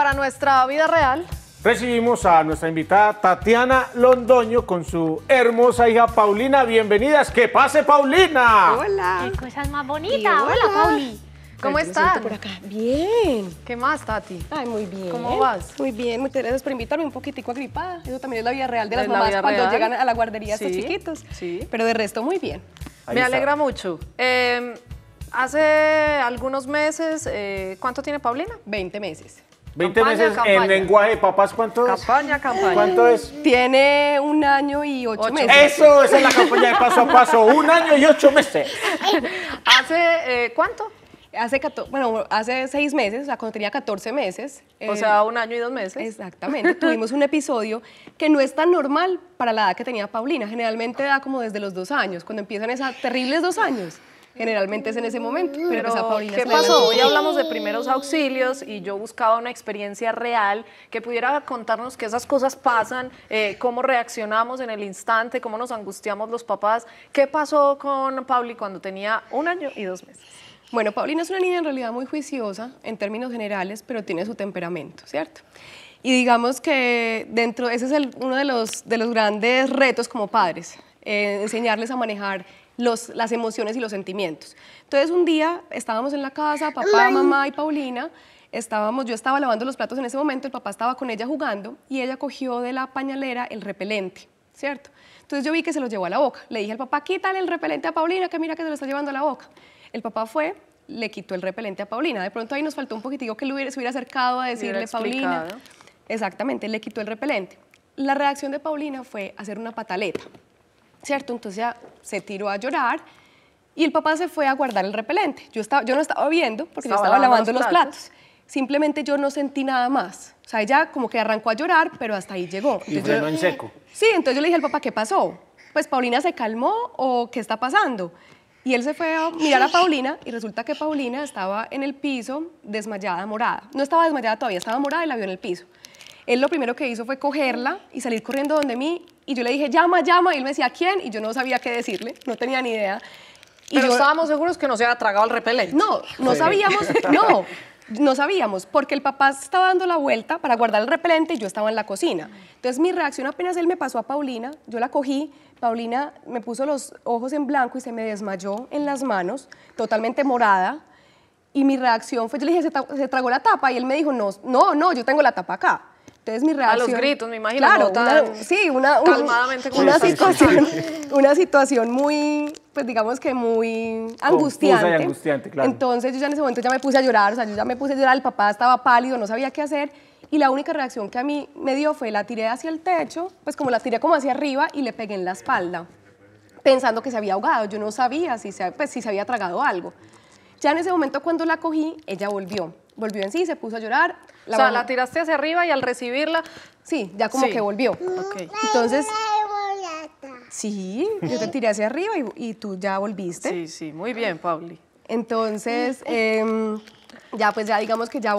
para nuestra vida real. Recibimos a nuestra invitada Tatiana Londoño con su hermosa hija Paulina. Bienvenidas, que pase Paulina. Hola. Qué cosas más bonitas. Hola. Pauli. ¿Cómo estás? Bien. ¿Qué más, Tati? Ay, muy bien. ¿Cómo vas? Muy bien, muchas gracias por invitarme. Un poquitico gripada. Eso también es la vida real de las mamás cuando llegan a la guardería sí, estos chiquitos. Sí. Pero de resto, muy bien. Me alegra mucho. Eh, hace algunos meses, eh, ¿cuánto tiene Paulina? 20 meses. 20 meses en lenguaje de papás, ¿cuánto es? Campaña, campaña. ¿Cuánto es? Tiene un año y ocho, meses. Eso, esa es la campaña de paso a paso, un año y ocho meses. ¿Hace eh, cuánto? Hace, bueno, hace seis meses, o sea, cuando tenía 14 meses. O eh, sea, un año y dos meses. Exactamente. tuvimos un episodio que no es tan normal para la edad que tenía Paulina. Generalmente da como desde los dos años, cuando empiezan esas terribles dos años generalmente es en ese momento. Pero, pues ¿qué pasó? Hoy hablamos de primeros auxilios y yo buscaba una experiencia real que pudiera contarnos que esas cosas pasan, eh, cómo reaccionamos en el instante, cómo nos angustiamos los papás. ¿Qué pasó con Pauli cuando tenía un año y dos meses? Bueno, Paulina es una niña en realidad muy juiciosa en términos generales, pero tiene su temperamento, ¿cierto? Y digamos que dentro, ese es el, uno de los, de los grandes retos como padres, eh, enseñarles a manejar las emociones y los sentimientos. Entonces un día estábamos en la casa, papá, mamá y Paulina, estábamos, yo estaba lavando los platos en ese momento, el papá estaba con ella jugando y ella cogió de la pañalera el repelente, ¿cierto? Entonces yo vi que se lo llevó a la boca. Le dije al papá, quítale el repelente a Paulina, que mira que se lo está llevando a la boca. El papá fue, le quitó el repelente a Paulina. De pronto ahí nos faltó un poquitico que se hubiera acercado a decirle, Paulina. Exactamente, le quitó el repelente. La reacción de Paulina fue hacer una pataleta. ¿cierto? Entonces se tiró a llorar y el papá se fue a guardar el repelente. Yo, estaba, yo no estaba viendo porque estaba yo estaba lavando, los platos. Simplemente yo no sentí nada más. O sea, ella como que arrancó a llorar, pero hasta ahí llegó. y en seco. Sí, entonces yo le dije al papá, ¿qué pasó? Pues Paulina se calmó o qué está pasando. Y él se fue a mirar a Paulina y resulta que Paulina estaba en el piso desmayada, morada. No estaba desmayada todavía, estaba morada y la vio en el piso. Él lo primero que hizo fue cogerla y salir corriendo donde mí y yo le dije, llama, llama, y él me decía, ¿quién? Y yo no sabía qué decirle, no tenía ni idea. Y yo, estábamos seguros que no se había tragado el repelente. No, no sabíamos, no, no sabíamos, porque el papá estaba dando la vuelta para guardar el repelente y yo estaba en la cocina. Entonces mi reacción apenas él me pasó a Paulina, yo la cogí, Paulina me puso los ojos en blanco y se me desmayó en las manos, totalmente morada. Y mi reacción fue, yo le dije, se, tragó la tapa y él me dijo, no, no, no, yo tengo la tapa acá. Entonces mi reacción... A los gritos, me imagino. Claro, sí, una, situación, una situación muy, pues digamos que muy angustiante. Entonces yo ya en ese momento ya me puse a llorar, o sea, yo ya me puse a llorar, el papá estaba pálido, no sabía qué hacer y la única reacción que a mí me dio fue la tiré hacia el techo, pues como la tiré como hacia arriba y le pegué en la espalda, pensando que se había ahogado, yo no sabía si pues, si se había tragado algo. Ya en ese momento cuando la cogí, ella volvió volvió en sí, se puso a llorar. o sea, la tiraste hacia arriba y al recibirla... Sí, ya como que volvió. Entonces... Sí, yo te tiré hacia arriba y, tú ya volviste. Sí, sí, muy bien, Pauli. Entonces, em, ya pues ya digamos que ya,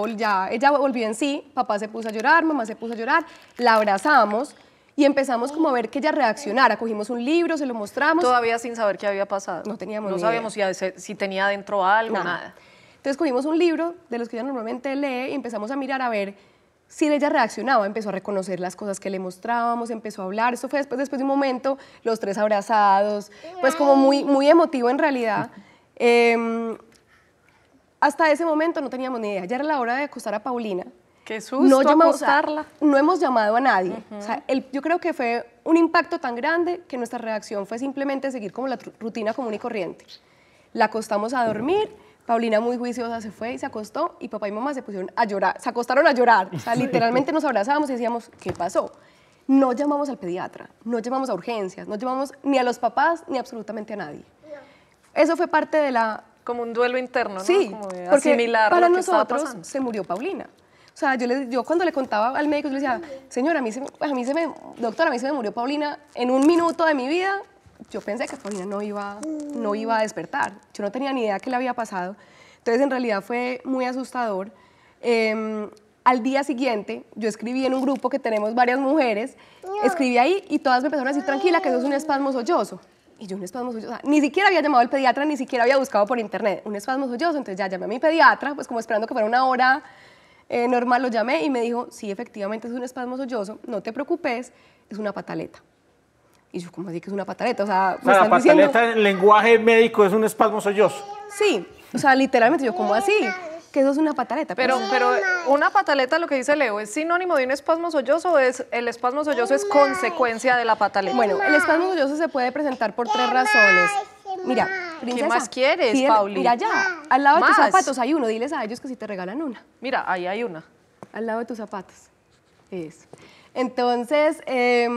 ella volvió en sí, papá se puso a llorar, mamá se puso a llorar, la abrazamos y empezamos como a ver que ella reaccionara. Cogimos un libro, se lo mostramos. Todavía sin saber qué había pasado. No teníamos No sabíamos Si, tenía dentro algo, nada. Entonces cogimos un libro de los que ella normalmente lee y empezamos a mirar a ver si ella reaccionaba, empezó a reconocer las cosas que le mostrábamos, empezó a hablar, Eso fue después, después de un momento, los tres abrazados, pues como muy, muy emotivo en realidad. Em, hasta ese momento no teníamos ni idea, ya era la hora de acostar a Paulina. Qué susto no No hemos llamado a nadie. yo creo que fue un impacto tan grande que nuestra reacción fue simplemente seguir como la rutina común y corriente. La acostamos a dormir Paulina muy juiciosa se fue y se acostó y papá y mamá se pusieron a llorar, se acostaron a llorar. O sea, literalmente nos abrazábamos y decíamos, ¿qué pasó? No llamamos al pediatra, no llamamos a urgencias, no llamamos ni a los papás ni absolutamente a nadie. Eso fue parte de la... Como un duelo interno, ¿no? Sí, Como para nosotros se murió Paulina. O sea, yo, le, yo, cuando le contaba al médico, yo le decía, señora, a mí, se, a mí se me, doctor a mí se me murió Paulina en un minuto de mi vida yo pensé que Paulina no iba, no iba a despertar. Yo no tenía ni idea qué le había pasado. Entonces, en realidad fue muy asustador. Em, al día siguiente, yo escribí en un grupo que tenemos varias mujeres, escribí ahí y todas me empezaron a decir, tranquila, que eso es un espasmo sollozo. Y yo, un espasmo sollozo. ni siquiera había llamado al pediatra, ni siquiera había buscado por internet un espasmo sollozo. Entonces ya llamé a mi pediatra, pues como esperando que fuera una hora eh, normal, lo llamé y me dijo, sí, efectivamente es un espasmo sollozo, no te preocupes, es una pataleta. Y yo, como así que es una pataleta? O sea, o la pataleta en lenguaje médico es un espasmo sollozo. Sí, o sea, literalmente yo, como así? Que eso es una pataleta. Pues. Pero, pero una pataleta, lo que dice Leo, ¿es sinónimo de un espasmo sollozo o es, el espasmo sollozo es consecuencia de la pataleta? Bueno, el espasmo sollozo se puede presentar por tres razones. Mira, princesa. ¿Qué más quieres, Paulina Mira allá, al lado de tus zapatos hay uno, diles a ellos que si te regalan una. Mira, ahí hay una. Al lado de tus zapatos. Eso. Entonces, eh,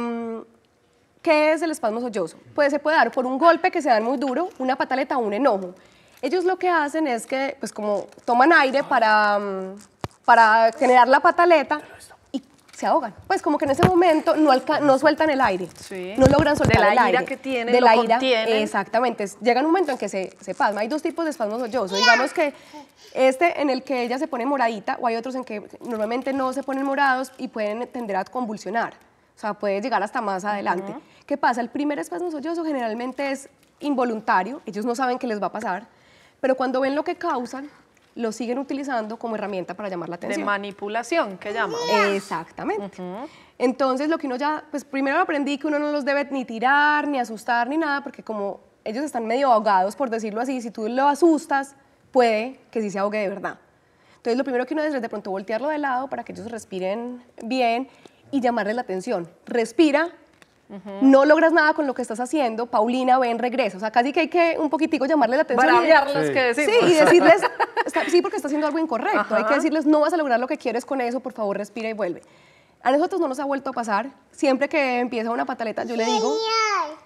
¿Qué es el espasmo sollozo? Pues se puede dar por un golpe que se da muy duro, una pataleta o un enojo. Ellos lo que hacen es que, pues como toman aire para, mm, para generar la pataleta y se ahogan. Pues como que en ese momento no, no sueltan el aire, no logran soltar el aire. De la ira que tienen, de la Exactamente. Llega un momento en que se, se pasma. Hay dos tipos de espasmos sollozo. Digamos que este en el que ella se pone moradita o hay otros en que normalmente no se ponen morados y pueden tender a convulsionar. O sea, puede llegar hasta más adelante. ¿Qué pasa? El primer espasmo sollozo generalmente es involuntario, ellos no saben qué les va a pasar, pero cuando ven lo que causan, lo siguen utilizando como herramienta para llamar la atención. De manipulación, que llaman. Exactamente. Entonces, lo que uno ya, pues primero aprendí que uno no los debe ni tirar, ni asustar, ni nada, porque como ellos están medio ahogados, por decirlo así, si tú lo asustas, puede que sí se ahogue de verdad. Entonces, lo primero que uno es de pronto voltearlo de lado para que ellos respiren bien y llamarle la atención. Respira, No logras nada con lo que estás haciendo, Paulina, ven, regresa. O sea, casi que hay que un poquitico llamarle la atención. Para sí. que Sí, y decirles, sí, porque está haciendo algo incorrecto. Hay que decirles, no vas a lograr lo que quieres con eso, por favor, respira y vuelve. A nosotros no nos ha vuelto a pasar. Siempre que empieza una pataleta, yo le digo.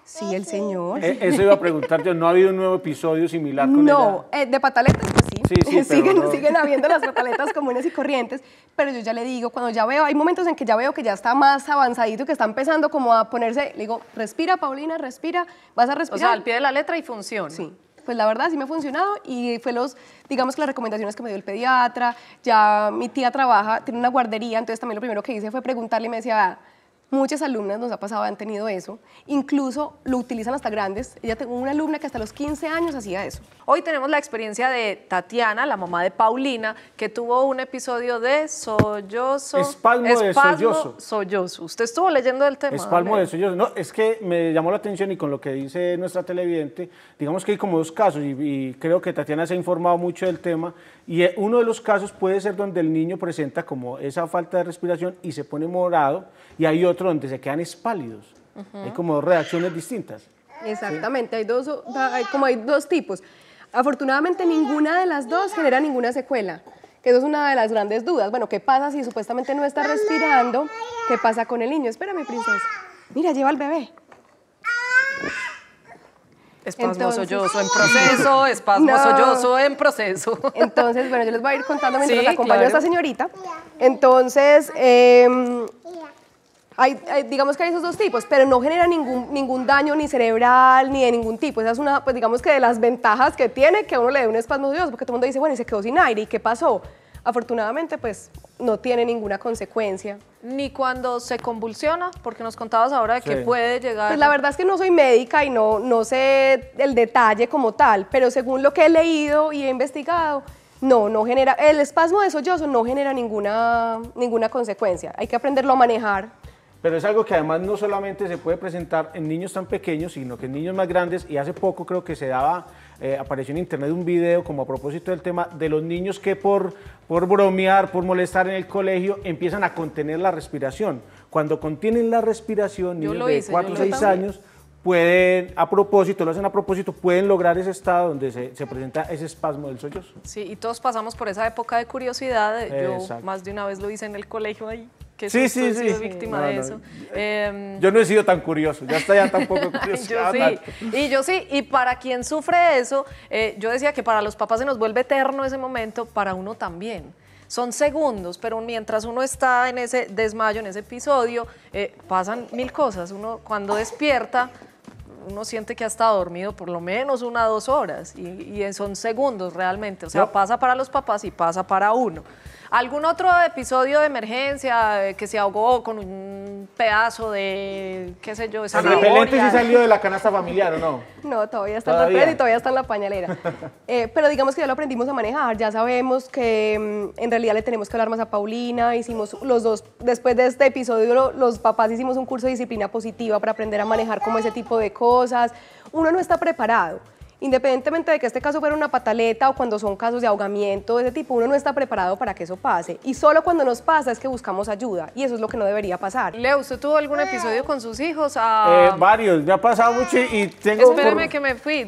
Sí, el señor. Eh, eso iba a preguntar yo, ¿no ha habido un nuevo episodio similar con No, eh, de pataletas Sí, sí, siguen, siguen habiendo las pataletas comunes y corrientes, pero yo ya le digo, cuando ya veo, hay momentos en que ya veo que ya está más avanzadito, que está empezando como a ponerse, le digo, respira Paulina, respira, vas a respirar. O sea, al pie de la letra y funciona. Sí, pues la verdad sí me ha funcionado y fue los, digamos las recomendaciones que me dio el pediatra, ya mi tía trabaja, tiene una guardería, entonces también lo primero que hice fue preguntarle y me decía, ah, Muchas alumnas nos ha pasado, han tenido eso. Incluso lo utilizan hasta grandes. Ella tengo una alumna que hasta los 15 años hacía eso. Hoy tenemos la experiencia de Tatiana, la mamá de Paulina, que tuvo un episodio de sollozo. Espalmo, de sollozo. Usted estuvo leyendo el tema. Espalmo de sollozo. No, es que me llamó la atención y con lo que dice nuestra televidente, digamos que hay como dos casos y creo que Tatiana se ha informado mucho del tema y eh, uno de los casos puede ser donde el niño presenta como esa falta de respiración y se pone morado, y hay otro donde se quedan espálidos. Hay como dos reacciones distintas. Exactamente, hay dos, como hay dos tipos. Afortunadamente ninguna de las dos genera ninguna secuela, que eso es una de las grandes dudas. Bueno, ¿qué pasa si supuestamente no está respirando? ¿Qué pasa con el niño? Espérame, princesa. Mira, lleva al bebé espasmo sollozo ¡ah! en proceso, espasmo sollozo en proceso. Entonces, bueno, yo les voy a ir contando mientras acompaño a esta señorita. Entonces, em, hay, digamos que hay esos dos tipos, pero no genera ningún, ningún daño ni cerebral ni de ningún tipo. Esa es una, pues digamos que de las ventajas que tiene que uno le dé un espasmo sollozo, porque todo el mundo dice, bueno, y se quedó sin aire, ¿y qué pasó? afortunadamente pues no tiene ninguna consecuencia. Ni cuando se convulsiona, porque nos contabas ahora de que puede llegar... Pues la verdad es que no soy médica y no, no sé el detalle como tal, pero según lo que he leído y he investigado, no, no genera, el espasmo de sollozo no genera ninguna, ninguna consecuencia, hay que aprenderlo a manejar. Pero es algo que además no solamente se puede presentar en niños tan pequeños, sino que en niños más grandes, y hace poco creo que se daba eh, apareció en internet un video como a propósito del tema de los niños que por, por bromear, por molestar en el colegio, empiezan a contener la respiración. Cuando contienen la respiración, niños de 4 o 6 años pueden, a propósito, lo hacen a propósito, pueden lograr ese estado donde se, presenta ese espasmo del sollozo. Sí, y todos pasamos por esa época de curiosidad. Eh, yo más de una vez lo hice en el colegio ahí que sí, sí, sí. sido víctima de eso. Em, yo no he sido tan curioso, ya está ya tampoco curioso. yo sí, y yo sí, y para quien sufre eso, eh, yo decía que para los papás se nos vuelve eterno ese momento, para uno también. Son segundos, pero mientras uno está en ese desmayo, en ese episodio, eh, pasan mil cosas. Uno cuando despierta, uno siente que ha estado dormido por lo menos una o dos horas y, son segundos realmente. O sea, pasa para los papás y pasa para uno. ¿Algún otro episodio de emergencia que se ahogó con un pedazo de, qué sé yo, A repelente sí salió de la canasta familiar, ¿o no? No, todavía está en la y todavía está en la pañalera. Eh, pero digamos que ya lo aprendimos a manejar, ya sabemos que mm, en realidad le tenemos que hablar más a Paulina, hicimos los dos, después de este episodio los papás hicimos un curso de disciplina positiva para aprender a manejar como ese tipo de cosas. Uno no está preparado. Independientemente de que este caso fuera una pataleta o cuando son casos de ahogamiento de ese tipo, uno no está preparado para que eso pase. Y solo cuando nos pasa es que buscamos ayuda y eso es lo que no debería pasar. Leo, ¿usted tuvo algún eh, episodio con sus hijos? Eh, ah. varios, me ha pasado mucho y ah. tengo... Espéreme que me fui.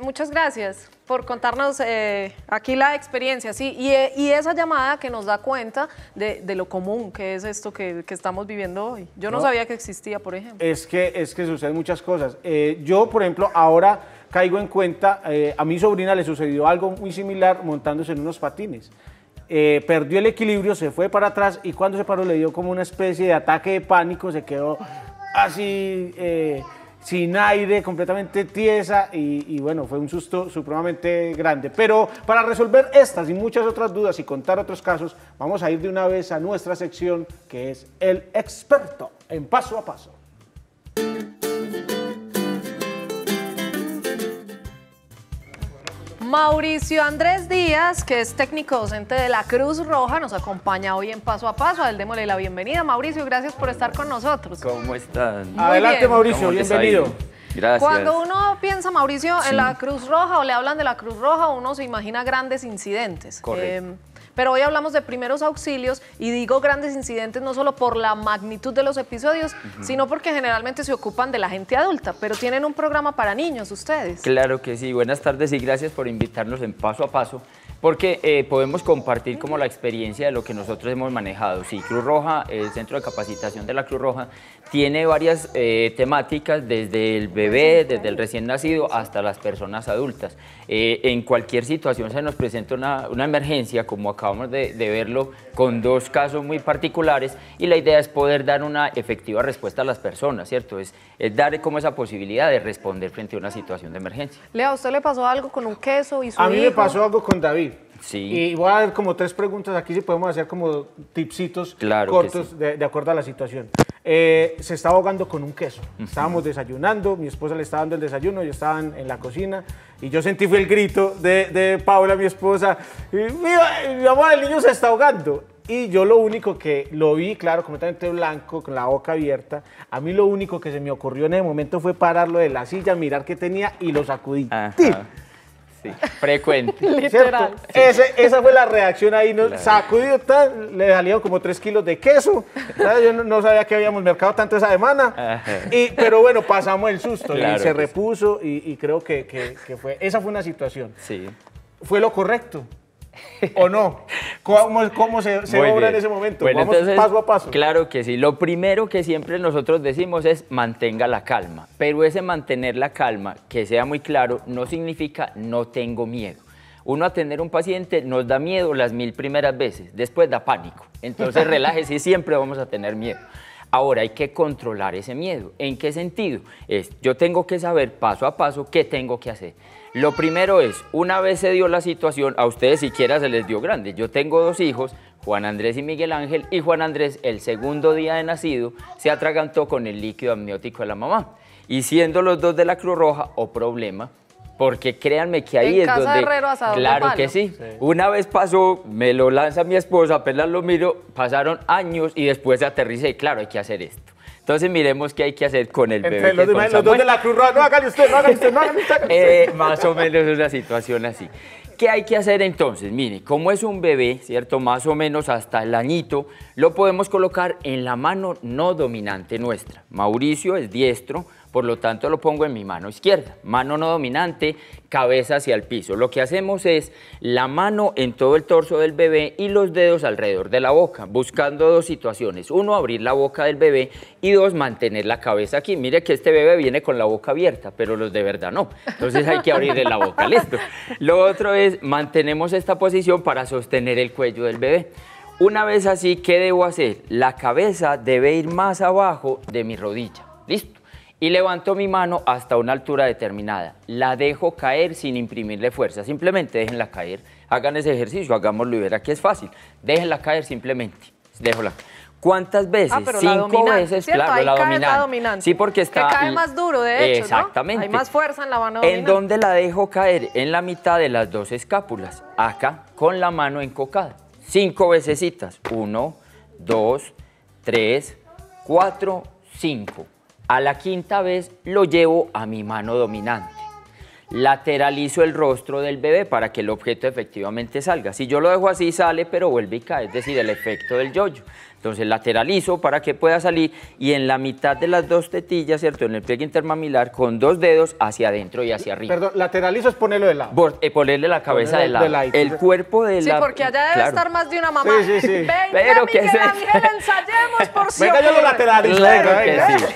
muchas gracias por contarnos eh, aquí la experiencia, sí, y, esa llamada que nos da cuenta de, lo común que es esto que, estamos viviendo hoy. Yo no, sabía que existía, por ejemplo. Es que, es que suceden muchas cosas. yo, por ejemplo, ahora caigo en cuenta, eh, a mi sobrina le sucedió algo muy similar montándose en unos patines. Eh, perdió el equilibrio, se fue para atrás y cuando se paró le dio como una especie de ataque de pánico, se quedó así eh, sin aire, completamente tiesa y, y, bueno, fue un susto supremamente grande. Pero para resolver estas y muchas otras dudas y contar otros casos, vamos a ir de una vez a nuestra sección que es el experto en paso a paso. Mauricio Andrés Díaz, que es técnico docente de la Cruz Roja, nos acompaña hoy en Paso a Paso. A él démosle la bienvenida. Mauricio, gracias por estar con nosotros. ¿Cómo están? Adelante, Mauricio, bienvenido. Gracias. Cuando uno piensa, Mauricio, en la Cruz Roja o le hablan de la Cruz Roja, uno se imagina grandes incidentes. Correcto. Eh, pero hoy hablamos de primeros auxilios y digo grandes incidentes no solo por la magnitud de los episodios, sino porque generalmente se ocupan de la gente adulta, pero tienen un programa para niños ustedes. Claro que sí, buenas tardes y gracias por invitarnos en paso a paso porque eh, podemos compartir como la experiencia de lo que nosotros hemos manejado. Sí, Cruz Roja, el Centro de Capacitación de la Cruz Roja, tiene varias eh, temáticas, desde el bebé, desde el recién nacido hasta las personas adultas. Eh, en cualquier situación se nos presenta una, emergencia, como acabamos de, verlo, con dos casos muy particulares, y la idea es poder dar una efectiva respuesta a las personas, ¿cierto? Es, es dar como esa posibilidad de responder frente a una situación de emergencia. Lea, ¿a usted le pasó algo con un queso y su A mí me pasó algo con David. Sí. Y voy a dar como tres preguntas aquí, si podemos hacer como tipsitos cortos de, de acuerdo a la situación. Eh, se estaba ahogando con un queso. Estábamos desayunando, mi esposa le estaba dando el desayuno, yo estaban en, la cocina y yo sentí fue el grito de, de Paula, mi esposa, mi amor, el niño se está ahogando. Y yo lo único que lo vi, claro, completamente blanco, con la boca abierta, a mí lo único que se me ocurrió en ese momento fue pararlo de la silla, mirar qué tenía y lo sacudí. Sí, frecuente. Literal. esa fue la reacción ahí. Nos tal, le salieron como tres kilos de queso. Yo no, sabía que habíamos mercado tanto esa semana. Y, pero bueno, pasamos el susto y se repuso y, creo que, que, que, fue... Esa fue una situación. Sí. Fue lo correcto. ¿O no? ¿Cómo, se, se obra en ese momento? paso a paso. Claro que sí. Lo primero que siempre nosotros decimos es mantenga la calma. Pero ese mantener la calma, que sea muy claro, no significa no tengo miedo. Uno a tener un paciente nos da miedo las mil primeras veces, después da pánico. Entonces relájese, siempre vamos a tener miedo. Ahora hay que controlar ese miedo. ¿En qué sentido? Es, yo tengo que saber paso a paso qué tengo que hacer. Lo primero es, una vez se dio la situación, a ustedes siquiera se les dio grande. Yo tengo dos hijos, Juan Andrés y Miguel Ángel, y Juan Andrés, el segundo día de nacido, se atragantó con el líquido amniótico de la mamá. Y siendo los dos de la Cruz Roja, o oh problema, porque créanme que ahí es donde... claro que sí. Una vez pasó, me lo lanza mi esposa, apenas lo miro, pasaron años y después aterricé. Claro, hay que hacer esto. Entonces miremos qué hay que hacer con el bebé. Los, los dos de la Cruz Roja, no hágale usted, no hágale usted, no hagan usted. Eh, más o menos es una situación así. ¿Qué hay que hacer entonces? Mire, como es un bebé, ¿cierto? Más o menos hasta el añito, lo podemos colocar en la mano no dominante nuestra. Mauricio es diestro, por lo tanto lo pongo en mi mano izquierda, mano no dominante, cabeza hacia el piso. Lo que hacemos es la mano en todo el torso del bebé y los dedos alrededor de la boca, buscando dos situaciones. Uno, abrir la boca del bebé y dos, mantener la cabeza aquí. Mire que este bebé viene con la boca abierta, pero los de verdad no. Entonces hay que abrirle la boca, listo. Lo otro es, mantenemos esta posición para sostener el cuello del bebé. Una vez así, ¿qué debo hacer? La cabeza debe ir más abajo de mi rodilla. Listo y levanto mi mano hasta una altura determinada. La dejo caer sin imprimirle fuerza, simplemente déjenla caer. Hagan ese ejercicio, hagámoslo y verá que es fácil. Déjenla caer simplemente, déjola. ¿Cuántas veces? Cinco veces, claro, dominante. Sí, porque está... Que cae más duro, de hecho, Exactamente. Hay más fuerza en la mano ¿En dónde la dejo caer? En la mitad de las dos escápulas. Acá, con la mano encocada. Cinco vecesitas. Uno, dos, tres, cuatro, cinco. A la quinta vez lo llevo a mi mano dominante. Lateralizo el rostro del bebé para que el objeto efectivamente salga. Si yo lo dejo así, sale, pero vuelve y cae, es decir, el efecto del yoyo. Entonces lateralizo para que pueda salir y en la mitad de las dos tetillas, ¿cierto? En el pliegue intermamilar con dos dedos hacia adentro y hacia arriba. Perdón, lateralizo es ponerlo de lado. Eh, ponerle la cabeza de lado. El cuerpo de lado. Sí, porque allá debe estar más de una mamá. Sí, sí, sí. Venga, Pero Miguel que ensayemos por si Venga, yo lo lateralizo.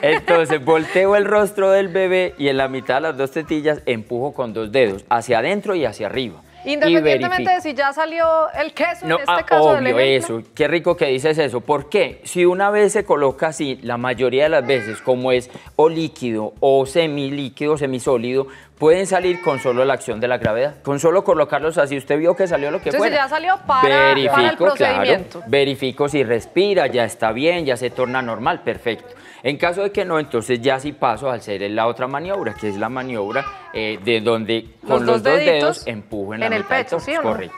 Entonces volteo el rostro del bebé y en la mitad de las dos tetillas empujo con dos dedos, hacia adentro y hacia arriba. Independientemente de si ya salió el queso no, en este ah, caso obvio, eso. Qué rico que dices eso. ¿Por qué? Si una vez se coloca así, la mayoría de las veces, como es o líquido o semilíquido, semisólido, pueden salir con solo la acción de la gravedad. Con solo colocarlos así, usted vio que salió lo que fue. ya salió para, verifico, el Claro, verifico si respira, ya está bien, ya se torna normal, perfecto. En caso de que no, entonces ya sí paso al hacer la otra maniobra, que es la maniobra eh, de donde con los dos, dedos empujo en, en el pecho, ¿sí Correcto.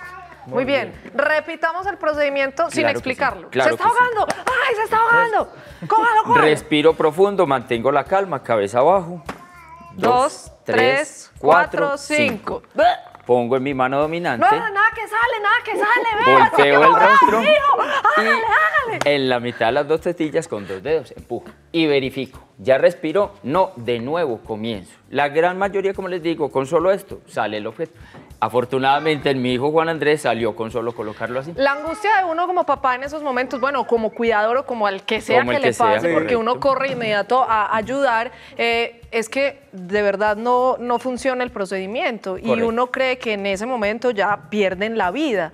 Muy, bien. repitamos el procedimiento sin explicarlo. se está ahogando, ay, se está ahogando. Cógalo, cógalo. Respiro profundo, mantengo la calma, cabeza abajo. Dos, tres, cuatro, cinco pongo en mi mano dominante. No, nada que sale, nada que sale, vea. Volteo el rostro. Hijo, hágale, En la mitad de las dos tetillas con dos dedos empujo y verifico ya respiro, no, de nuevo comienzo. La gran mayoría, como les digo, con solo esto sale el objeto. Afortunadamente, mi hijo Juan Andrés salió con solo colocarlo así. La angustia de uno como papá en esos momentos, bueno, como cuidador o como al que sea que, le pase, porque uno corre inmediato a ayudar, eh, es que de verdad no, no funciona el procedimiento y uno cree que en ese momento ya pierden la vida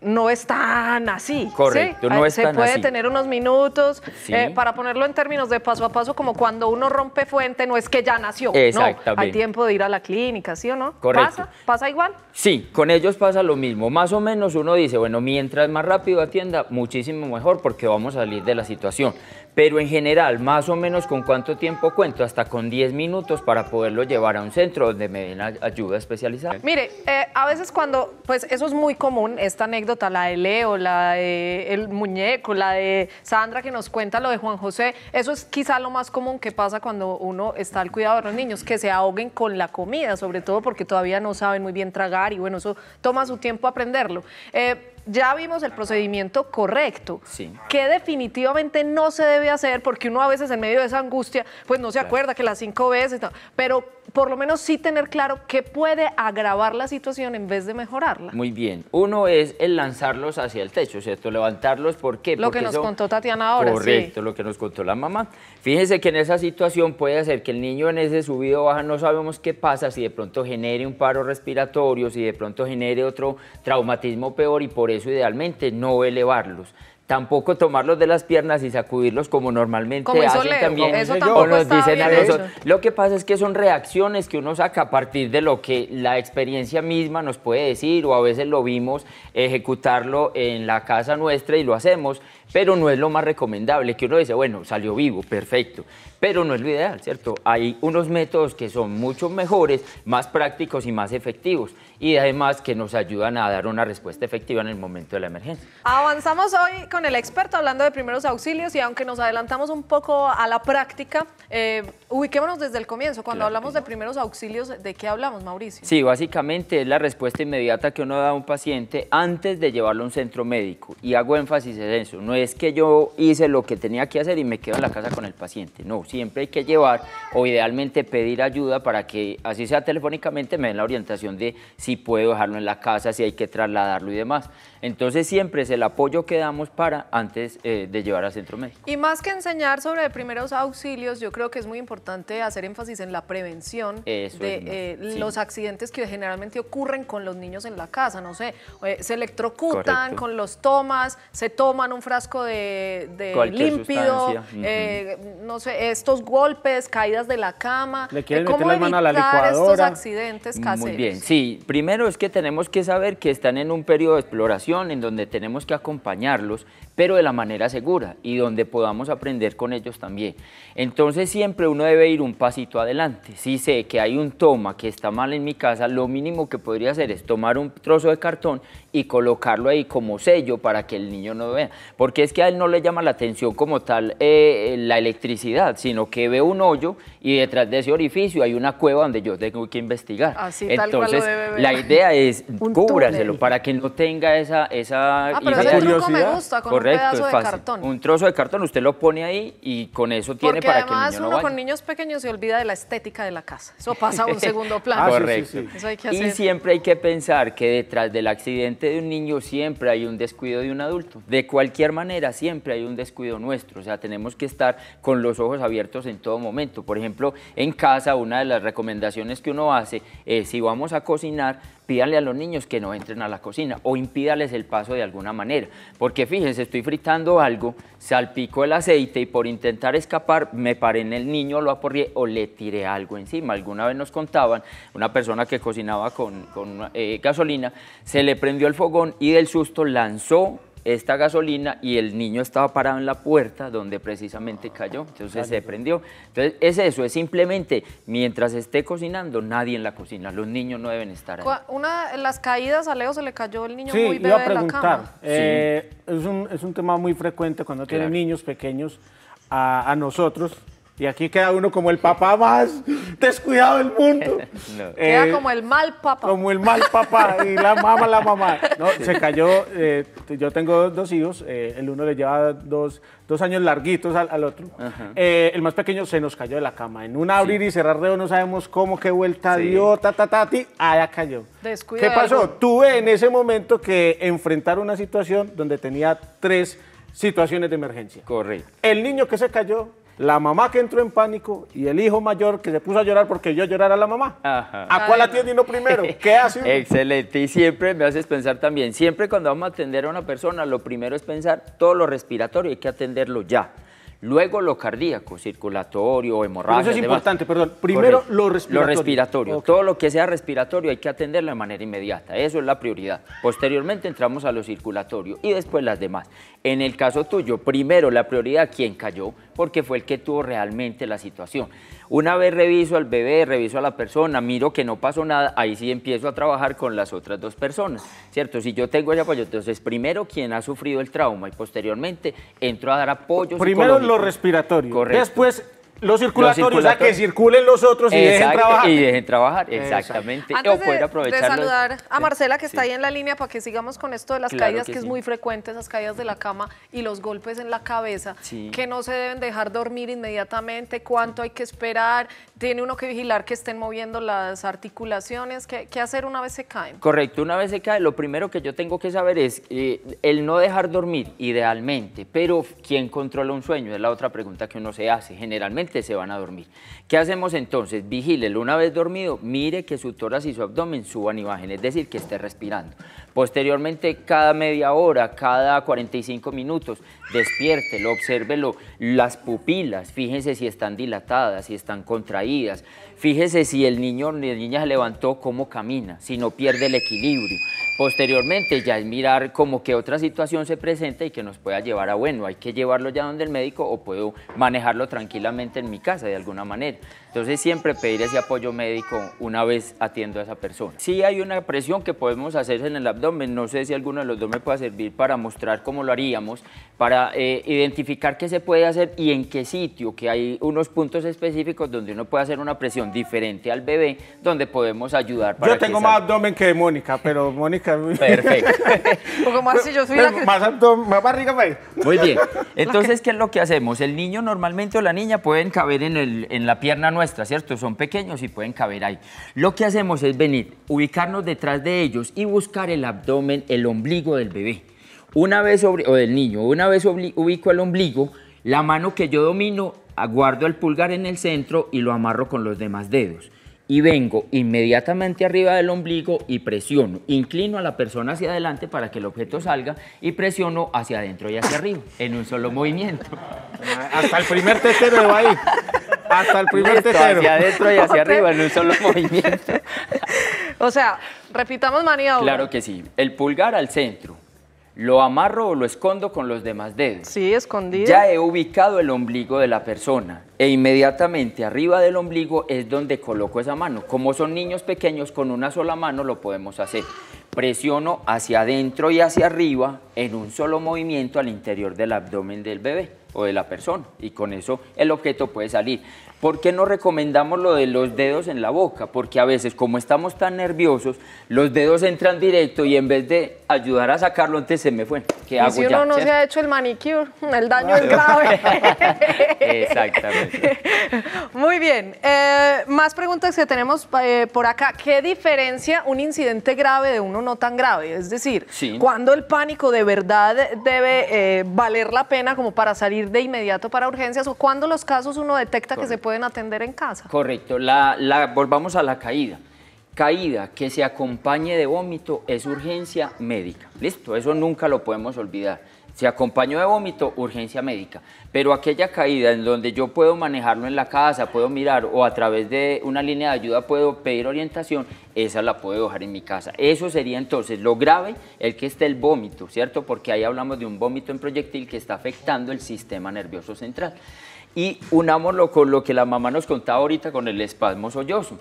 no es tan así. Correcto, ah, Se puede tener unos minutos eh, para ponerlo en términos de paso a paso, como cuando uno rompe fuente, no es que ya nació. No, hay tiempo de ir a la clínica, ¿sí o no? ¿Pasa? ¿Pasa igual? Sí, con ellos pasa lo mismo. Más o menos uno dice, bueno, mientras más rápido atienda, muchísimo mejor porque vamos a salir de la situación. Pero en general, más o menos con cuánto tiempo cuento, hasta con 10 minutos para poderlo llevar a un centro donde me den ayuda especializada. Mire, eh, a veces cuando, pues eso es muy común, esta anécdota, la de Leo, la de el muñeco, la de Sandra que nos cuenta lo de Juan José, eso es quizá lo más común que pasa cuando uno está al cuidado de los niños, que se ahoguen con la comida, sobre todo porque todavía no saben muy bien tragar y bueno, eso toma su tiempo aprenderlo. Eh, ya vimos el procedimiento correcto, sí. que definitivamente no se debe hacer porque uno a veces en medio de esa angustia, pues no se acuerda que las cinco veces, pero por lo menos sí tener claro qué puede agravar la situación en vez de mejorarla. Muy bien. Uno es el lanzarlos hacia el techo, ¿cierto? Levantarlos, ¿por qué? Lo que nos contó Tatiana ahora. Correcto, lo que nos contó la mamá. Fíjense que en esa situación puede hacer que el niño en ese subido baja no sabemos qué pasa, si de pronto genere un paro respiratorio, si de pronto genere otro traumatismo peor y por eso eso idealmente, no elevarlos tampoco tomarlos de las piernas y sacudirlos como normalmente hacen también o nos dicen a Lo que pasa es que son reacciones que uno saca a partir de lo que la experiencia misma nos puede decir o a veces lo vimos ejecutarlo en la casa nuestra y lo hacemos pero no es lo más recomendable, que uno dice, bueno, salió vivo, perfecto, pero no es lo ideal, ¿cierto? Hay unos métodos que son mucho mejores, más prácticos y más efectivos, y además que nos ayudan a dar una respuesta efectiva en el momento de la emergencia. Avanzamos hoy con el experto hablando de primeros auxilios y aunque nos adelantamos un poco a la práctica, eh, ubiquémonos desde el comienzo, cuando hablamos de primeros auxilios, ¿de qué hablamos, Mauricio? Sí, básicamente es la respuesta inmediata que uno da a un paciente antes de llevarlo a un centro médico, y hago énfasis en eso, no es que yo hice lo que tenía que hacer y me quedo en la casa con el paciente. No, siempre hay que llevar o idealmente pedir ayuda para que, así sea telefónicamente, me den la orientación de si puedo dejarlo en la casa, si hay que trasladarlo y demás. Entonces siempre es el apoyo que damos para antes eh, de llevar a centro médico. Y más que enseñar sobre primeros auxilios, yo creo que es muy importante hacer énfasis en la prevención de eh, los accidentes que generalmente ocurren con los niños en la casa. No sé, eh, se electrocutan con los tomas, se toman un frasco de, límpido, no sé, estos golpes, caídas de la cama. ¿Cómo meter a la estos accidentes caseros? Muy bien, sí. Primero es que tenemos que saber que están en un periodo de exploración en donde tenemos que acompañarlos pero de la manera segura y donde podamos aprender con ellos también. Entonces siempre uno debe ir un pasito adelante. Si sé que hay un toma que está mal en mi casa, lo mínimo que podría hacer es tomar un trozo de cartón y colocarlo ahí como sello para que el niño no vea. Porque es que a él no le llama la atención como tal eh, la electricidad, sino que ve un hoyo y detrás de ese orificio hay una cueva donde yo tengo que investigar. Así, Entonces la idea es cúbraselo para que no tenga esa, esa, ah, curiosidad un de cartón. Un trozo de cartón, usted lo pone ahí y con eso tiene para que el niño no uno con niños pequeños se olvida de la estética de la casa. Eso pasa a un segundo plano. Ah, eso hay que Y siempre hay que pensar que detrás del accidente de un niño siempre hay un descuido de un adulto. De cualquier manera, siempre hay un descuido nuestro. O sea, tenemos que estar con los ojos abiertos en todo momento. Por ejemplo, en casa, una de las recomendaciones que uno hace es si vamos a cocinar, pídanle a los niños que no entren a la cocina o impídales el paso de alguna manera. Porque fíjense, estoy fritando algo, salpicó el aceite y por intentar escapar me paré en el niño, lo aporrié o le tiré algo encima. Alguna vez nos contaban, una persona que cocinaba con, eh, gasolina, se le prendió el fogón y del susto lanzó esta gasolina y el niño estaba parado en la puerta donde precisamente ah, cayó, entonces se prendió. Entonces es eso, es simplemente mientras esté cocinando, nadie en la cocina, los niños no deben estar ahí. Una de las caídas a Leo se le cayó el niño muy bebé la cama. Eh, es, un, es un tema muy frecuente cuando tienen niños pequeños a nosotros, y aquí queda uno como el papá más descuidado del mundo. queda eh, como el mal papá. Como el mal papá y la mamá, la mamá. Se cayó. Eh, yo tengo dos hijos. Eh, el uno le lleva dos, años larguitos al, otro. el más pequeño se nos cayó de la cama. En un abrir y cerrar reo no sabemos cómo, qué vuelta dio, ta, ta, ta, Allá ah, cayó. ¿Qué pasó? Tuve en ese momento que enfrentar una situación donde tenía tres situaciones de emergencia. Correcto. El niño que se cayó la mamá que entró en pánico y el hijo mayor que se puso a llorar porque yo llorar a la mamá. ¿A cuál atiende primero? ¿Qué hace? Excelente. Y siempre me haces pensar también, siempre cuando vamos a atender a una persona, lo primero es pensar todo lo respiratorio, hay que atenderlo ya. Luego lo cardíaco, circulatorio, hemorragia. eso es importante, perdón. Primero lo respiratorio. Lo respiratorio. Todo lo que sea respiratorio hay que atenderlo de manera inmediata. Eso es la prioridad. Posteriormente entramos a lo circulatorio y después las demás. En el caso tuyo, primero la prioridad, quien cayó, porque fue el que tuvo realmente la situación. Una vez reviso al bebé, reviso a la persona, miro que no pasó nada, ahí sí empiezo a trabajar con las otras dos personas, ¿cierto? Si yo tengo ese apoyo, entonces primero quien ha sufrido el trauma y posteriormente entro a dar apoyo. Primero lo respiratorio, Correcto. después los circulatorios, o sea, que circulen los otros y dejen trabajar. Y dejen trabajar, exactamente. Antes o de, saludar a Marcela, que está ahí en la línea, para que sigamos con esto de las caídas, que, es muy frecuente, esas caídas de la cama y los golpes en la cabeza, que no se deben dejar dormir inmediatamente, cuánto hay que esperar, tiene uno que vigilar que estén moviendo las articulaciones, qué, qué hacer una vez se caen. Correcto, una vez se cae lo primero que yo tengo que saber es eh, el no dejar dormir, idealmente, pero ¿quién controla un sueño? Es la otra pregunta que uno se hace, generalmente se van a dormir. ¿Qué hacemos entonces? Vigílelo una vez dormido, mire que su tórax y su abdomen suban y bajen, es decir, que esté respirando. Posteriormente, cada media hora, cada 45 minutos, despiértelo, obsérvelo, las pupilas, fíjense si están dilatadas, si están contraídas, fíjese si el niño o niña se levantó, cómo camina, si no pierde el equilibrio. Posteriormente ya es mirar como que otra situación se presenta y que nos pueda llevar a, bueno, hay que llevarlo ya donde el médico o puedo manejarlo tranquilamente en mi casa de alguna manera. Entonces siempre pedir ese apoyo médico una vez atiendo a esa persona. Si hay una presión que podemos hacer en el abdomen, no sé si alguno de los dos me pueda servir para mostrar cómo lo haríamos, para eh, identificar qué se puede hacer y en qué sitio, que hay unos puntos específicos donde uno puede hacer una presión diferente al bebé, donde podemos ayudar. Para yo tengo más abdomen que Mónica, pero Mónica... Perfecto. como así yo soy Más abdomen, más barriga, pues. Muy bien. Entonces, ¿qué es lo que hacemos? El niño normalmente o la niña pueden caber en, en la pierna nuestra, ¿cierto? Son pequeños y pueden caber ahí. Lo que hacemos es venir, ubicarnos detrás de ellos y buscar el abdomen, el ombligo del bebé. Una vez o del niño, una vez ubico el ombligo, la mano que yo domino, aguardo el pulgar en el centro y lo amarro con los demás dedos. Y vengo inmediatamente arriba del ombligo y presiono. Inclino a la persona hacia adelante para que el objeto salga y presiono hacia adentro y hacia arriba, en un solo movimiento. Hasta el primer tercero va ahí. Hasta el primer tercero. Hacia adentro y hacia arriba, en un solo movimiento. O sea, repitamos maniobra. Claro que sí. El pulgar al centro. Lo amarro o lo escondo con los demás dedos. Sí, escondido. Ya he ubicado el ombligo de la persona e inmediatamente arriba del ombligo es donde coloco esa mano. Como son niños pequeños, con una sola mano lo podemos hacer. Presiono hacia adentro y hacia arriba en un solo movimiento al interior del abdomen del bebé o de la persona y con eso el objeto puede salir. ¿Por qué no recomendamos lo de los dedos en la boca? Porque a veces, como estamos tan nerviosos, los dedos entran directo y en vez de ayudar a sacarlo, antes se me fue. ¿Qué si uno no se ha hecho el manicure, el daño es grave. Exactamente. Muy bien. Eh, más preguntas que tenemos eh, por acá. ¿Qué diferencia un incidente grave de uno no tan grave? Es decir, ¿cuándo el pánico de verdad debe eh, valer la pena como para salir de inmediato para urgencias o cuándo los casos uno detecta que se puede pueden atender en casa. Correcto, la, volvamos a la caída. Caída que se acompañe de vómito es urgencia médica. Listo, eso nunca lo podemos olvidar. Se acompañó de vómito, urgencia médica. Pero aquella caída en donde yo puedo manejarlo en la casa, puedo mirar o a través de una línea de ayuda puedo pedir orientación, esa la puedo dejar en mi casa. Eso sería entonces lo grave, el que esté el vómito, ¿cierto? Porque ahí hablamos de un vómito en proyectil que está afectando el sistema nervioso central y unámoslo con lo que la mamá nos contaba ahorita con el espasmo sollozo.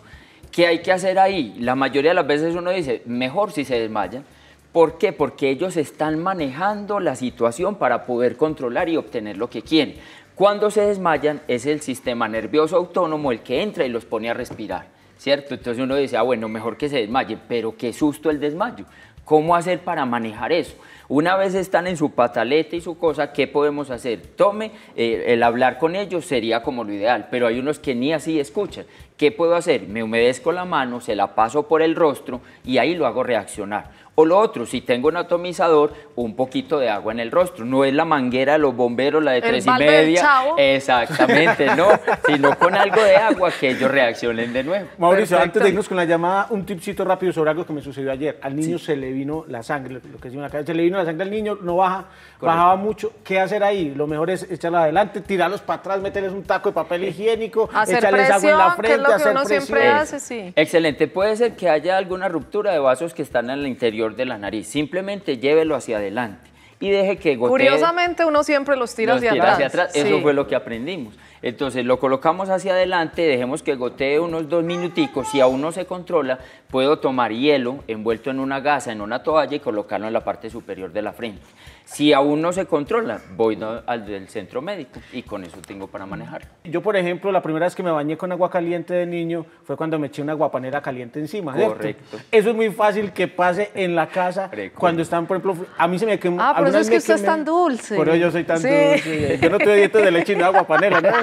¿Qué hay que hacer ahí? La mayoría de las veces uno dice, mejor si se desmayan. ¿Por qué? Porque ellos están manejando la situación para poder controlar y obtener lo que quieren. Cuando se desmayan es el sistema nervioso autónomo el que entra y los pone a respirar, ¿cierto? Entonces uno dice, ah, bueno, mejor que se desmayen, pero qué susto el desmayo. ¿Cómo hacer para manejar eso? Una vez están en su pataleta y su cosa, ¿qué podemos hacer? Tome, eh, el hablar con ellos sería como lo ideal, pero hay unos que ni así escuchan. ¿Qué puedo hacer? Me humedezco la mano, se la paso por el rostro y ahí lo hago reaccionar. O lo otro, si tengo un atomizador, un poquito de agua en el rostro. No es la manguera de los bomberos, la de tres y media. Exactamente, no. sino con algo de agua que ellos reaccionen de nuevo. Mauricio, antes de irnos con la llamada, un tipcito rápido sobre algo que me sucedió ayer. Al niño se le vino la sangre, lo que acá, se le vino la sangre al niño, no baja, bajaba mucho. ¿Qué hacer ahí? Lo mejor es echarla adelante, tirarlos para atrás, meterles un taco de papel higiénico, echarles agua en la frente, que lo que uno siempre hace, sí. Excelente. Puede ser que haya alguna ruptura de vasos que están en el interior de la nariz. Simplemente llévelo hacia adelante y deje que gotee. Curiosamente uno siempre los tira, hacia, atrás. Eso fue lo que aprendimos. Entonces lo colocamos hacia adelante, dejemos que gotee unos dos minuticos. Si aún no se controla, puedo tomar hielo envuelto en una gasa, en una toalla y colocarlo en la parte superior de la frente. Si aún no se controla, voy al del centro médico y con eso tengo para manejar. Yo, por ejemplo, la primera vez que me bañé con agua caliente de niño fue cuando me eché una guapanera caliente encima. Correcto. Eso es muy fácil que pase en la casa cuando están, por ejemplo, a mí se me quemó. Ah, pero eso es que usted es tan dulce. Por eso yo soy tan dulce. Yo no tengo dieta de leche ni agua panela, ¿no?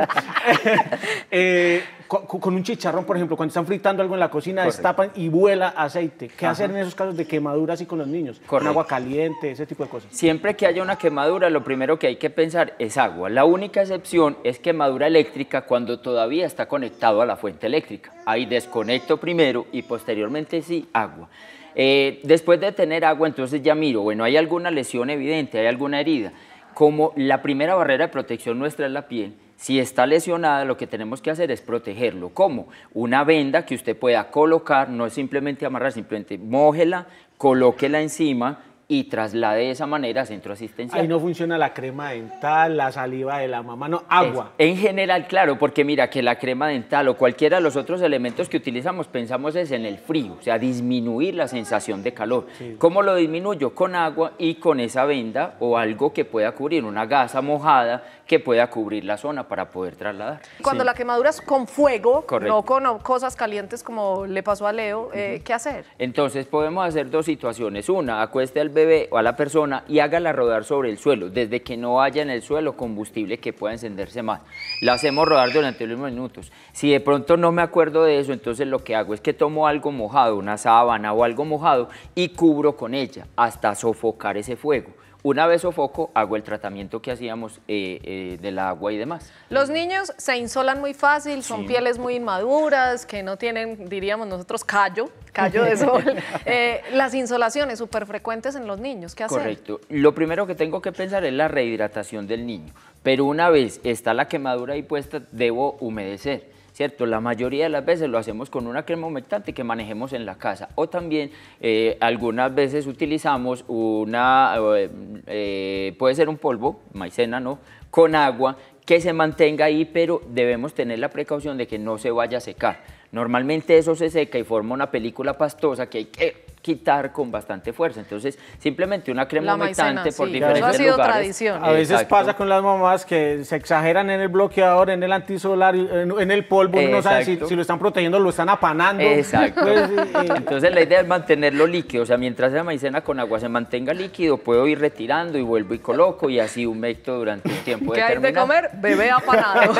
eh, con, un chicharrón, por ejemplo, cuando están fritando algo en la cocina, destapan y vuela aceite. ¿Qué hacen en esos casos de quemaduras y con los niños? Con agua caliente, ese tipo de cosas. Siempre que haya una quemadura, lo primero que hay que pensar es agua. La única excepción es quemadura eléctrica cuando todavía está conectado a la fuente eléctrica. Ahí desconecto primero y posteriormente sí agua. Eh, después de tener agua, entonces ya miro, bueno, hay alguna lesión evidente, hay alguna herida. Como la primera barrera de protección nuestra es la piel, si está lesionada, lo que tenemos que hacer es protegerlo. como Una venda que usted pueda colocar, no es simplemente amarrar, simplemente mójela, colóquela encima y traslade de esa manera a centro asistencial. Ahí no funciona la crema dental, la saliva de la mamá, no, agua. en general, claro, porque mira que la crema dental o cualquiera de los otros elementos que utilizamos pensamos es en el frío, o sea, disminuir la sensación de calor. ¿Cómo lo disminuyo? Con agua y con esa venda o algo que pueda cubrir, una gasa mojada que pueda cubrir la zona para poder trasladar. Cuando la quemadura es con fuego, no con cosas calientes como le pasó a Leo, eh, ¿qué hacer? Entonces podemos hacer dos situaciones. Una, acueste al a la persona y hágala rodar sobre el suelo, desde que no haya en el suelo combustible que pueda encenderse más. La hacemos rodar durante unos minutos. Si de pronto no me acuerdo de eso, entonces lo que hago es que tomo algo mojado, una sábana o algo mojado y cubro con ella hasta sofocar ese fuego. Una vez sofoco, hago el tratamiento que hacíamos eh, eh, del agua y demás. Los niños se insolan muy fácil, son pieles muy inmaduras, que no tienen, diríamos nosotros, callo, callo de sol. Eh, las insolaciones súper frecuentes en los niños, ¿qué hacer? Correcto. Lo primero que tengo que pensar es la rehidratación del niño, pero una vez está la quemadura ahí puesta, debo humedecer ¿cierto? La mayoría de las veces lo hacemos con una crema humectante que manejemos en la casa o también eh, algunas veces utilizamos una, eh, eh, puede ser un polvo, maicena, ¿no? Con agua que se mantenga ahí, pero debemos tener la precaución de que no se vaya a secar Normalmente eso se seca y forma una película pastosa que hay que quitar con bastante fuerza. Entonces, simplemente una crema humectante por diferentes eso ha sido Tradición. A veces pasa con las mamás que se exageran en el bloqueador, en el antisolar, en, el polvo, no saben si, lo están protegiendo, lo están apanando. Exacto. Pues, eh, eh. Entonces, la idea es mantenerlo líquido. O sea, mientras la maicena con agua se mantenga líquido, puedo ir retirando y vuelvo y coloco y así humecto durante un tiempo ¿Qué hay de comer? Bebé apanado.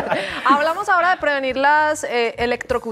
Hablamos ahora de prevenir las eh, electro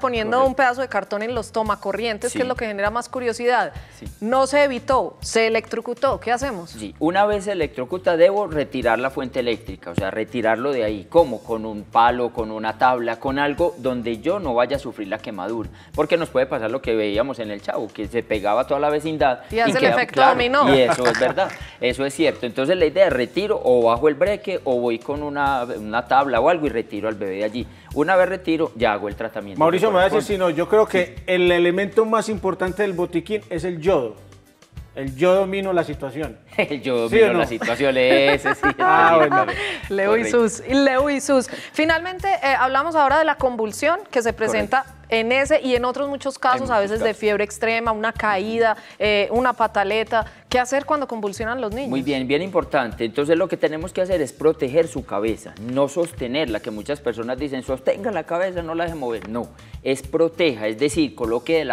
poniendo un pedazo de cartón en los tomacorrientes, que es lo que genera más curiosidad. No se evitó, se electrocutó. ¿Qué hacemos? Sí, una vez se electrocuta debo retirar la fuente eléctrica, o sea, retirarlo de ahí. ¿Cómo? Con un palo, con una tabla, con algo donde yo no vaya a sufrir la quemadura. Porque nos puede pasar lo que veíamos en el chavo, que se pegaba toda la vecindad. Y, hace el efecto dominó. eso es verdad, eso es cierto. Entonces la idea es retiro o bajo el breque o voy con una, una tabla o algo y retiro al bebé de allí. Una vez retiro, ya hago el tratamiento Mauricio me va a decir, si no, yo creo que el elemento más importante del botiquín es el yodo. El yo domino la situación. El yo domino la situación, ese sí. Ah, bueno. Leo y sus, Leo y sus. Finalmente, eh, hablamos ahora de la convulsión que se presenta en ese y en otros muchos casos, a veces de fiebre extrema, una caída, eh, una pataleta. ¿Qué hacer cuando convulsionan los niños? Muy bien, bien importante. Entonces lo que tenemos que hacer es proteger su cabeza, no sostenerla, que muchas personas dicen, sostenga la cabeza, no la deje mover. No, es proteja, es decir, coloque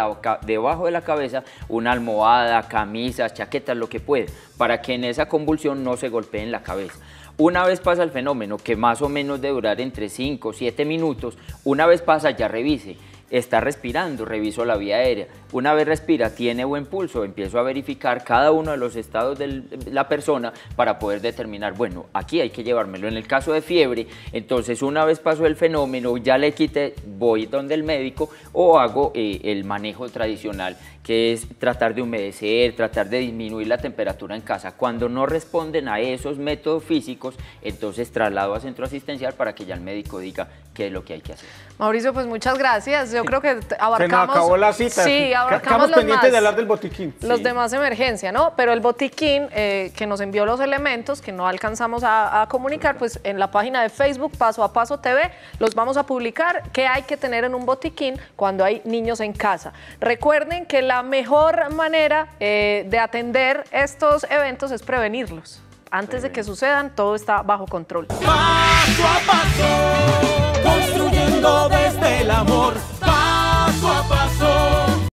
debajo de la cabeza una almohada, camisas, chaquetas, lo que puede, para que en esa convulsión no se golpeen la cabeza. Una vez pasa el fenómeno, que más o menos de durar entre 5 o 7 minutos, una vez pasa ya revise está respirando, reviso la vía aérea. Una vez respira, tiene buen pulso, empiezo a verificar cada uno de los estados de la persona para poder determinar, bueno, aquí hay que llevármelo. En el caso de fiebre, entonces una vez pasó el fenómeno, ya le quite, voy donde el médico o hago eh, el manejo tradicional que es tratar de humedecer, tratar de disminuir la temperatura en casa. Cuando no responden a esos métodos físicos, entonces traslado a centro asistencial para que ya el médico diga qué es lo que hay que hacer. Mauricio, pues muchas gracias. Yo creo que abarcamos... Se acabó la cita. Sí, abarcamos los pendientes de hablar del botiquín. Los demás emergencia, ¿no? Pero el botiquín eh, que nos envió los elementos que no alcanzamos a, comunicar, pues en la página de Facebook, Paso a Paso TV, los vamos a publicar qué hay que tener en un botiquín cuando hay niños en casa. Recuerden que la la mejor manera eh, de atender estos eventos es prevenirlos. Antes de que sucedan, todo está bajo control. Paso a paso, construyendo desde el amor. Paso a paso